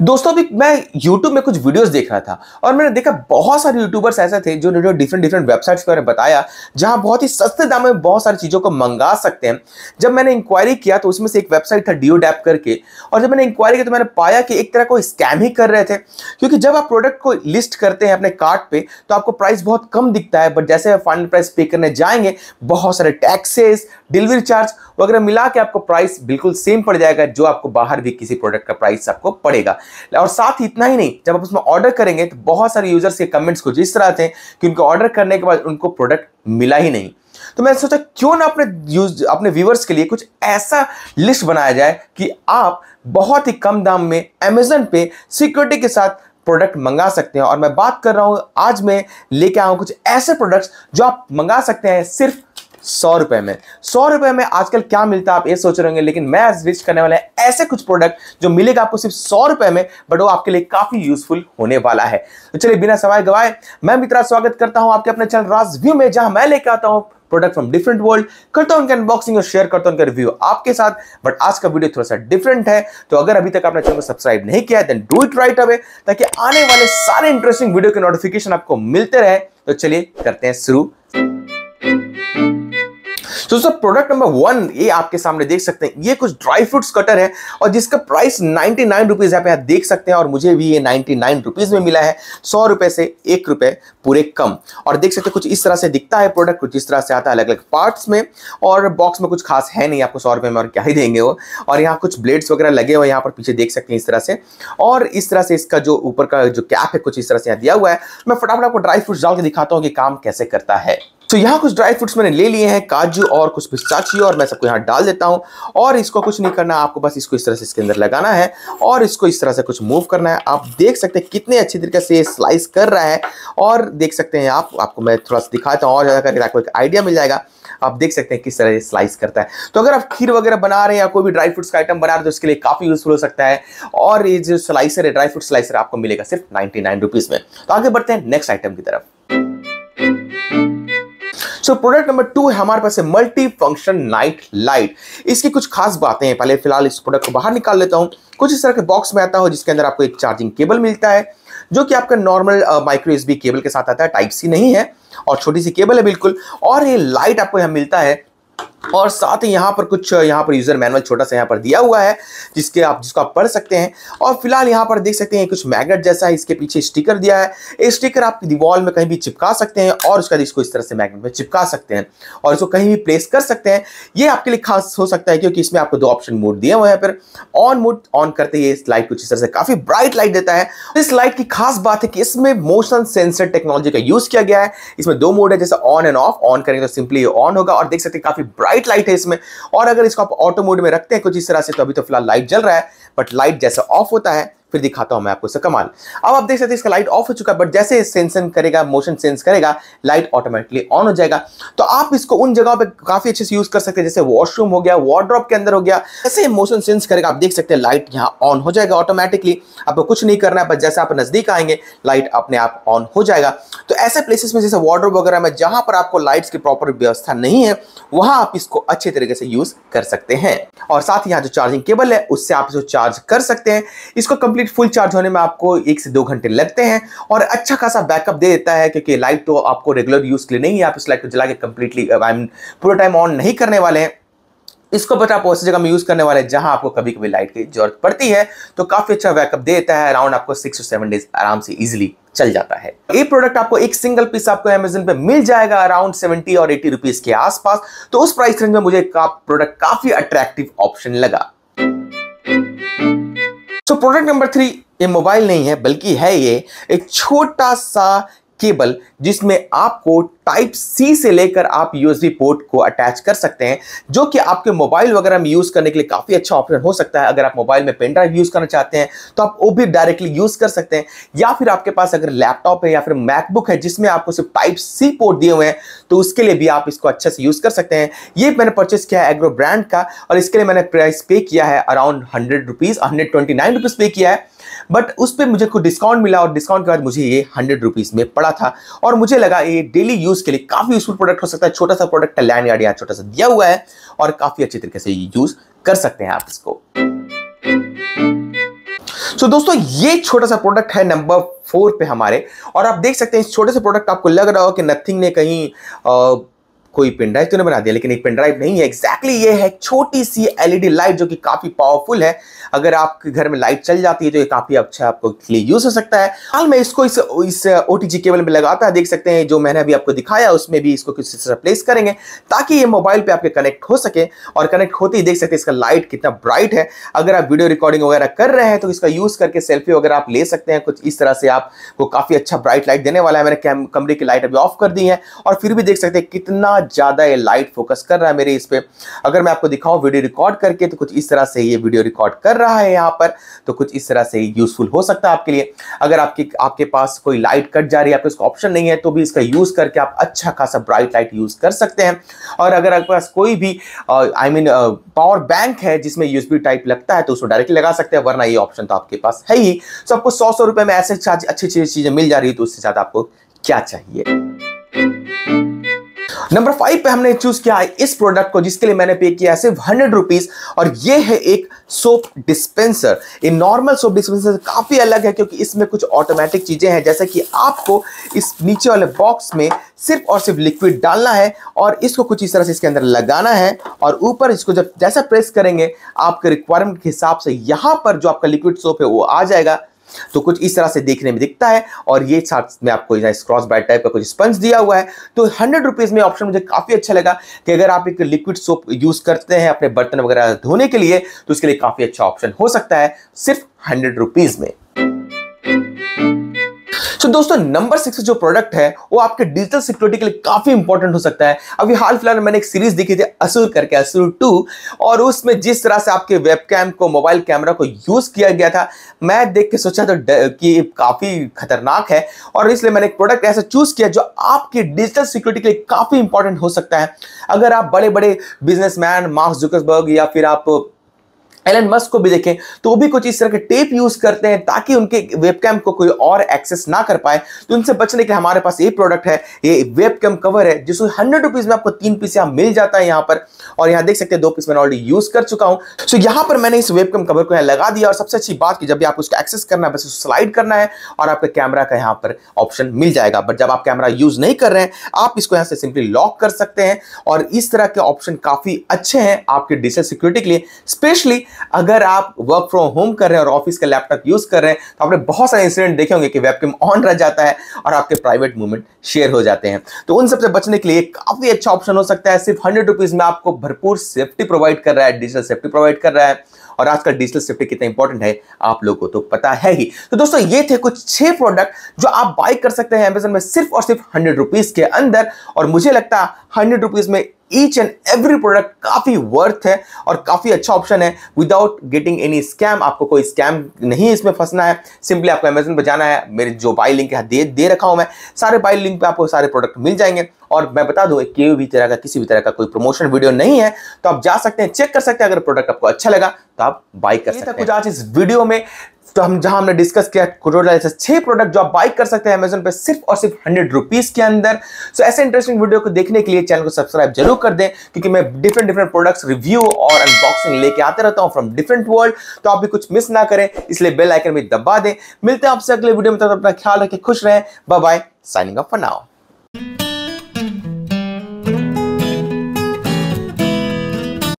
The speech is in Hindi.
दोस्तों अभी मैं YouTube में कुछ वीडियोस देख रहा था और मैंने देखा बहुत सारे यूट्यूबर्स ऐसे थे जो डिफरेंट डिफरेंट वेबसाइट्स के बारे में बताया जहां बहुत ही सस्ते दाम में बहुत सारी चीज़ों को मंगा सकते हैं जब मैंने इंक्वायरी किया तो उसमें से एक वेबसाइट था डिओ डैप करके और जब मैंने इंक्वायरी की तो मैंने पाया कि एक तरह को स्कैम ही कर रहे थे क्योंकि जब आप प्रोडक्ट को लिस्ट करते हैं अपने कार्ट पर तो आपको प्राइस बहुत कम दिखता है बट जैसे आप फाइनल प्राइस पे करने जाएंगे बहुत सारे टैक्सेस डिलीवरी चार्ज वगैरह मिला के आपको प्राइस बिल्कुल सेम पड़ जाएगा जो आपको बाहर भी किसी प्रोडक्ट का प्राइस आपको पड़ेगा और साथ ही इतना ही नहीं जब आप उसमें ऑर्डर करेंगे तो बहुत सारे यूजर्स के कमेंट्स कुछ इस तरह थे कि उनको ऑर्डर करने के बाद उनको प्रोडक्ट मिला ही नहीं तो मैंने सोचा क्यों ना अपने यूज अपने व्यूवर्स के लिए कुछ ऐसा लिस्ट बनाया जाए कि आप बहुत ही कम दाम में अमेजन पे सिक्योरिटी के साथ प्रोडक्ट मंगा सकते हैं और मैं बात कर रहा हूं आज मैं लेके आया हूँ कुछ ऐसे प्रोडक्ट्स जो आप मंगा सकते हैं सिर्फ सौ रुपए में सौ रुपए में आजकल क्या मिलता है आप ये सोच रहे होंगे लेकिन मैं आज विजिट करने वाला है ऐसे कुछ प्रोडक्ट जो मिलेगा आपको सिर्फ सौ रुपए में बट वो आपके लिए काफी यूजफुल होने वाला है तो चलिए बिना समय गवाए मैं मित्रा स्वागत करता हूं आपके अपने चैनल राज व्यू में जहां मैं लेकर आता हूं प्रोडक्ट फ्रॉम डिफरेंट वर्ल्ड करता हूं उनके अनबॉक्सिंग और शेयर करता हूं उनका रिव्यू आपके साथ बट आज का वीडियो थोड़ा सा डिफरेंट है तो अगर अभी तक आपने चैनल को सब्सक्राइब नहीं किया है then do it right away ताकि आने वाले सारे इंटरेस्टिंग वीडियो के नोटिफिकेशन आपको मिलते रहे तो चलिए करते हैं शुरू तो दोस्तों प्रोडक्ट नंबर वन ये आपके सामने देख सकते हैं ये कुछ ड्राई फ्रूट्स कटर है और जिसका प्राइस नाइनटी नाइन रुपीज आप यहाँ देख सकते हैं और मुझे भी ये नाइनटी नाइन रुपीज में मिला है सौ रुपए से एक रुपए पूरे कम और देख सकते हैं कुछ इस तरह से दिखता है प्रोडक्ट कुछ इस तरह से आता है अलग अलग पार्ट्स में और बॉक्स में कुछ खास है नहीं आपको सौ रुपए में और क्या ही देंगे वो और यहाँ कुछ ब्लेड्स वगैरह लगे हुए यहाँ पर पीछे देख सकते हैं इस तरह से और इस तरह से इसका जो ऊपर का जो कैप है कुछ इस तरह से यहाँ दिया हुआ है मैं फटाफट आपको ड्राई फ्रूट्स डाल के दिखाता हूँ कि काम कैसे करता है तो यहाँ कुछ ड्राई फ्रूट्स मैंने ले लिए हैं काजू और कुछ पिस्ताची और मैं सबको यहाँ डाल देता हूँ और इसको कुछ नहीं करना आपको बस इसको इस तरह से इसके अंदर लगाना है और इसको इस तरह से कुछ मूव करना है आप देख सकते हैं कितने अच्छी तरीके से ये स्लाइस कर रहा है और देख सकते हैं आप आपको मैं थोड़ा सा दिखाता हूँ और ज़्यादा करके आपको एक आइडिया मिल जाएगा आप देख सकते हैं किस तरह से स्लाइस करता है तो अगर आप खीर वगैरह बना रहे हैं या कोई भी ड्राई फ्रूट्स का आइटम बना रहे हैं तो इसके लिए काफ़ी यूजफुल हो सकता है और ये जो स्लाइसर है ड्राई फ्रूट स्लाइसर आपको मिलेगा सिर्फ नाइन्टी में तो आगे बढ़ते हैं नेक्स्ट आइटम की तरफ सो प्रोडक्ट नंबर टू है हमारे पास मल्टी फंक्शन नाइट लाइट इसकी कुछ खास बातें हैं पहले फिलहाल इस प्रोडक्ट को बाहर निकाल लेता हूँ कुछ इस तरह के बॉक्स में आता हो जिसके अंदर आपको एक चार्जिंग केबल मिलता है जो कि आपका नॉर्मल माइक्रो एस केबल के साथ आता है टाइप सी नहीं है और छोटी सी केबल है बिल्कुल और ये लाइट आपको यहाँ मिलता है और साथ ही यहाँ पर कुछ यहाँ पर यूज़र मैनुअल छोटा सा यहाँ पर दिया हुआ है जिसके आप जिसको आप पढ़ सकते हैं और फिलहाल यहाँ पर देख सकते हैं कुछ मैग्नेट जैसा है इसके पीछे स्टिकर दिया है स्टिकर आप दीवाल में कहीं भी चिपका सकते हैं और उसका इसको इस तरह से मैग्नेट में चिपका सकते हैं और इसको कहीं भी प्लेस कर सकते हैं ये आपके लिए खास हो सकता है क्योंकि इसमें आपको दो ऑप्शन मोड दिए हुए हैं पर ऑन मोड ऑन करते ही इस लाइट कुछ इस तरह से काफ़ी ब्राइट लाइट देता है इस लाइट की खास बात है कि इसमें मोशन सेंसर टेक्नोलॉजी का यूज़ किया गया है इसमें दो मोड है जैसे ऑन एंड ऑफ ऑन करेंगे तो सिंपली ऑन होगा और देख सकते हैं काफ़ी ब्राइट व्हाइट लाइट है इसमें और अगर इसको आप ऑटो मोड में रखते हैं कुछ इस तरह से तो अभी तो फिलहाल लाइट जल रहा है बट लाइट जैसे ऑफ होता है फिर दिखाता हूं मैं आपको इसका कमाल अब आप देख सकते हैं इसका लाइट ऑफ हो चुका है बट जैसे सेंसन करेगा मोशन सेंस करेगा लाइट ऑटोमेटिकली ऑन हो जाएगा तो आप इसको उन जगह पर काफी अच्छे से यूज कर सकते हैं जैसे वॉशरूम हो गया वार्ड्रॉप के अंदर हो गया जैसे मोशन सेंस करेगा आप देख सकते हैं लाइट यहाँ ऑन हो जाएगा ऑटोमेटिकली आपको कुछ नहीं करना है बट जैसे आप नजदीक आएंगे लाइट अपने आप ऑन हो जाएगा तो ऐसे प्लेसेस में जैसे वार्ड्रोप वगैरह में जहां पर आपको लाइट्स की प्रॉपर व्यवस्था नहीं है वहां आप इसको अच्छे तरीके से यूज कर सकते हैं और साथ ही यहाँ जो चार्जिंग केबल है उससे आप इसको चार्ज कर सकते हैं इसको कंप्लीट कंप्लीट फुल चार्ज होने में आपको एक से दो घंटे लगते हैं और अच्छा खासा बैकअप दे देता है क्योंकि लाइट तो आपको रेगुलर यूज़ के लिए नहीं है आप इस लाइट को जला के कंप्लीटली आई मीन पूरा टाइम ऑन नहीं करने वाले हैं इसको बट आप ऐसी जगह में यूज़ करने वाले जहां आपको कभी कभी लाइट की जरूरत पड़ती है तो काफ़ी अच्छा बैकअप देता है अराउंड आपको सिक्स टू सेवन डेज आराम से इजिली चल जाता है ये प्रोडक्ट आपको एक सिंगल पीस आपको अमेजन पे मिल जाएगा अराउंड 70 और 80 रुपीस के आसपास तो उस प्राइस रेंज में मुझे का प्रोडक्ट काफी अट्रैक्टिव ऑप्शन लगा सो प्रोडक्ट नंबर थ्री ये मोबाइल नहीं है बल्कि है ये एक छोटा सा केबल जिसमें आपको टाइप सी से लेकर आप यूएसबी पोर्ट को अटैच कर सकते हैं जो कि आपके मोबाइल वगैरह में यूज़ करने के लिए काफ़ी अच्छा ऑप्शन हो सकता है अगर आप मोबाइल में पेन ड्राइव यूज़ करना चाहते हैं तो आप वो भी डायरेक्टली यूज़ कर सकते हैं या फिर आपके पास अगर लैपटॉप है या फिर मैकबुक है जिसमें आपको सिर्फ टाइप सी पोर्ट दिए हुए हैं तो उसके लिए भी आप इसको अच्छे से यूज़ कर सकते हैं ये मैंने परचेस किया है एग्रो ब्रांड का और इसके लिए मैंने प्राइस पे किया है around hundred rupees hundred twenty पे किया है बट उस पर मुझे कुछ डिस्काउंट मिला और डिस्काउंट के बाद मुझे ये हंड्रेड रुपीज़ में पड़ा था और मुझे लगा ये डेली यूज़ के लिए काफ़ी यूजफुल प्रोडक्ट हो सकता है छोटा सा प्रोडक्ट है लैंड यार्ड यहाँ छोटा सा दिया हुआ है और काफ़ी अच्छे तरीके से यूज़ कर सकते हैं आप इसको तो so, दोस्तों ये छोटा सा प्रोडक्ट है नंबर फोर पे हमारे और आप देख सकते हैं इस छोटे से प्रोडक्ट आपको लग रहा हो कि नथिंग ने कहीं आ, कोई पिन ड्राइव तो नहीं बना दिया लेकिन एक पेन ड्राइव नहीं है एक्जैक्टली ये है छोटी सी एलईडी लाइट e जो कि काफ़ी पावरफुल है अगर आपके घर में लाइट चल जाती है तो ये काफ़ी अच्छा आपको यूज़ हो सकता है हाल में इसको इस इस ओ केबल में लगाता है देख सकते हैं जो मैंने अभी आपको दिखाया उसमें भी इसको किसी तरह प्लेस करेंगे ताकि ये मोबाइल पर आपके कनेक्ट हो सके और कनेक्ट होते ही देख सकते हैं इसका लाइट कितना ब्राइट है अगर आप वीडियो रिकॉर्डिंग वगैरह कर रहे हैं तो इसका यूज़ करके सेल्फी वगैरह आप ले सकते हैं कुछ इस तरह से आपको काफ़ी अच्छा ब्राइट लाइट देने वाला है मैंने कमरे की लाइट अभी ऑफ कर दी है और फिर भी देख सकते हैं कितना बहुत ज़्यादा ये लाइट फोकस कर रहा है मेरे इस पर अगर मैं आपको दिखाऊँ वीडियो रिकॉर्ड करके तो कुछ इस तरह से ये वीडियो रिकॉर्ड कर रहा है यहाँ पर तो कुछ इस तरह से यूज़फुल हो सकता है आपके लिए अगर आपके आपके पास कोई लाइट कट जा रही है आपके उसका ऑप्शन नहीं है तो भी इसका यूज़ करके आप अच्छा खासा ब्राइट लाइट यूज़ कर सकते हैं और अगर आपके पास कोई भी आई मीन पावर बैंक है जिसमें यूएसबी टाइप लगता है तो उसको डायरेक्टली लगा सकते हैं वरना ये ऑप्शन तो आपके पास है ही सो तो आपको सौ सौ रुपए में ऐसे अच्छी चीज़ें मिल जा रही है तो उससे ज़्यादा आपको क्या चाहिए नंबर फाइव पे हमने चूज किया है इस प्रोडक्ट को जिसके लिए मैंने पे किया है सिर्फ हंड्रेड रुपीज और ये है एक सोप डिस्पेंसर ये नॉर्मल सोप डिस्पेंसर काफी अलग है क्योंकि इसमें कुछ ऑटोमेटिक चीजें हैं जैसे कि आपको इस नीचे वाले बॉक्स में सिर्फ और सिर्फ लिक्विड डालना है और इसको कुछ इस तरह से इसके अंदर लगाना है और ऊपर इसको जब जैसा प्रेस करेंगे आपके रिक्वायरमेंट के हिसाब से यहाँ पर जो आपका लिक्विड सोप है वो आ जाएगा तो कुछ इस तरह से देखने में दिखता है और ये साथ में आपको क्रॉस बाइट टाइप का कुछ स्पंज दिया हुआ है तो हंड्रेड रुपीज़ में ऑप्शन मुझे काफ़ी अच्छा लगा कि अगर आप एक लिक्विड सोप यूज़ करते हैं अपने बर्तन वगैरह धोने के लिए तो उसके लिए काफ़ी अच्छा ऑप्शन हो सकता है सिर्फ हंड्रेड रुपीज़ में सो दोस्तों नंबर सिक्स जो प्रोडक्ट है वो आपके डिजिटल सिक्योरिटी के लिए काफी इंपॉर्टेंट हो सकता है अभी हाल फिलहाल मैंने एक सीरीज देखी थी असुर करके असुर टू और उसमें जिस तरह से आपके वेबकैम को मोबाइल कैमरा को यूज किया गया था मैं देख के सोचा था कि काफी खतरनाक है और इसलिए मैंने एक प्रोडक्ट ऐसा चूज किया जो आपके डिजिटल सिक्योरिटी के लिए काफी इंपॉर्टेंट हो सकता है अगर आप बड़े बड़े बिजनेसमैन मार्क्स जुकसबर्ग या फिर आप एलन मस्क को भी देखें तो वो भी कुछ इस तरह के टेप यूज करते हैं ताकि उनके वेबकैम को कोई और एक्सेस ना कर पाए तो उनसे बचने के हमारे पास ये प्रोडक्ट है ये वेबकैम कवर है जिसको हंड्रेड रुपीज में आपको तीन पीस यहाँ मिल जाता है यहाँ पर और यहाँ देख सकते हैं दो पीस मैंने ऑलरेडी यूज कर चुका हूँ सो यहाँ पर मैंने इस वेबकैम कवर को यहाँ लगा दिया और सबसे अच्छी बात की जब भी आपको उसको एक्सेस करना है बस उसको स्लाइड करना है और आपके कैमरा का यहाँ पर ऑप्शन मिल जाएगा बट जब आप कैमरा यूज नहीं कर रहे हैं आप इसको यहाँ से सिंपली लॉक कर सकते हैं और इस तरह के ऑप्शन काफी अच्छे हैं आपके डिजिटल सिक्योरिटी के लिए स्पेशली अगर आप वर्क फ्रॉम होम कर रहे हैं और ऑफिस का लैपटॉप यूज़ कर रहे हैं तो आपने बहुत सारे इंसिडेंट देखे होंगे कि वेबकैम ऑन रह जाता है और आपके प्राइवेट मूवमेंट शेयर हो जाते हैं तो उन सबसे बचने के लिए काफ़ी अच्छा ऑप्शन हो सकता है सिर्फ हंड्रेड रुपीज़ में आपको भरपूर सेफ्टी प्रोवाइड कर रहा है डिजिटल सेफ्टी प्रोवाइड कर रहा है और आजकल डिजिटल सेफ्टी कितना इंपॉर्टेंट है आप लोगों को तो पता है ही तो दोस्तों ये थे कुछ छह प्रोडक्ट जो आप बाई कर सकते हैं अमेजन में सिर्फ और सिर्फ हंड्रेड रुपीज के अंदर और मुझे लगता है हंड्रेड रुपीज में ईच एंड एवरी प्रोडक्ट काफी वर्थ है और काफी अच्छा ऑप्शन है विदाउट गेटिंग एनी स्कैम आपको कोई स्कैम नहीं इसमें फंसना है सिंपली आपको अमेजन पर जाना है मेरे जो बाई लिंक है दे दे रखा हूं मैं सारे बाई लिंक पे आपको सारे प्रोडक्ट मिल जाएंगे और मैं बता दूं कि भी तरह का किसी भी तरह का कोई प्रमोशन वीडियो नहीं है तो आप जा सकते हैं चेक कर सकते हैं अगर प्रोडक्ट आपको अच्छा लगा तो आप बाई कर तो सकते हैं कुछ आज इस वीडियो में तो हम जहां हमने डिस्कस किया टोटल जैसे छह प्रोडक्ट जो आप बाइक कर सकते हैं अमेजोन पे सिर्फ और सिर्फ हंड्रेड रुपीज के अंदर सो so, ऐसे इंटरेस्टिंग वीडियो को देखने के लिए चैनल को सब्सक्राइब जरूर कर दें क्योंकि मैं डिफरेंट डिफरेंट प्रोडक्ट्स रिव्यू और अनबॉक्सिंग लेके आते रहता हूँ फ्रॉम डिफरेंट वर्ल्ड तो आप भी कुछ मिस ना करें इसलिए बेल आइकन भी दबा दें मिलते हैं आपसे अगले वीडियो में तो अपना ख्याल रखें खुश रहें bye bye signing off for now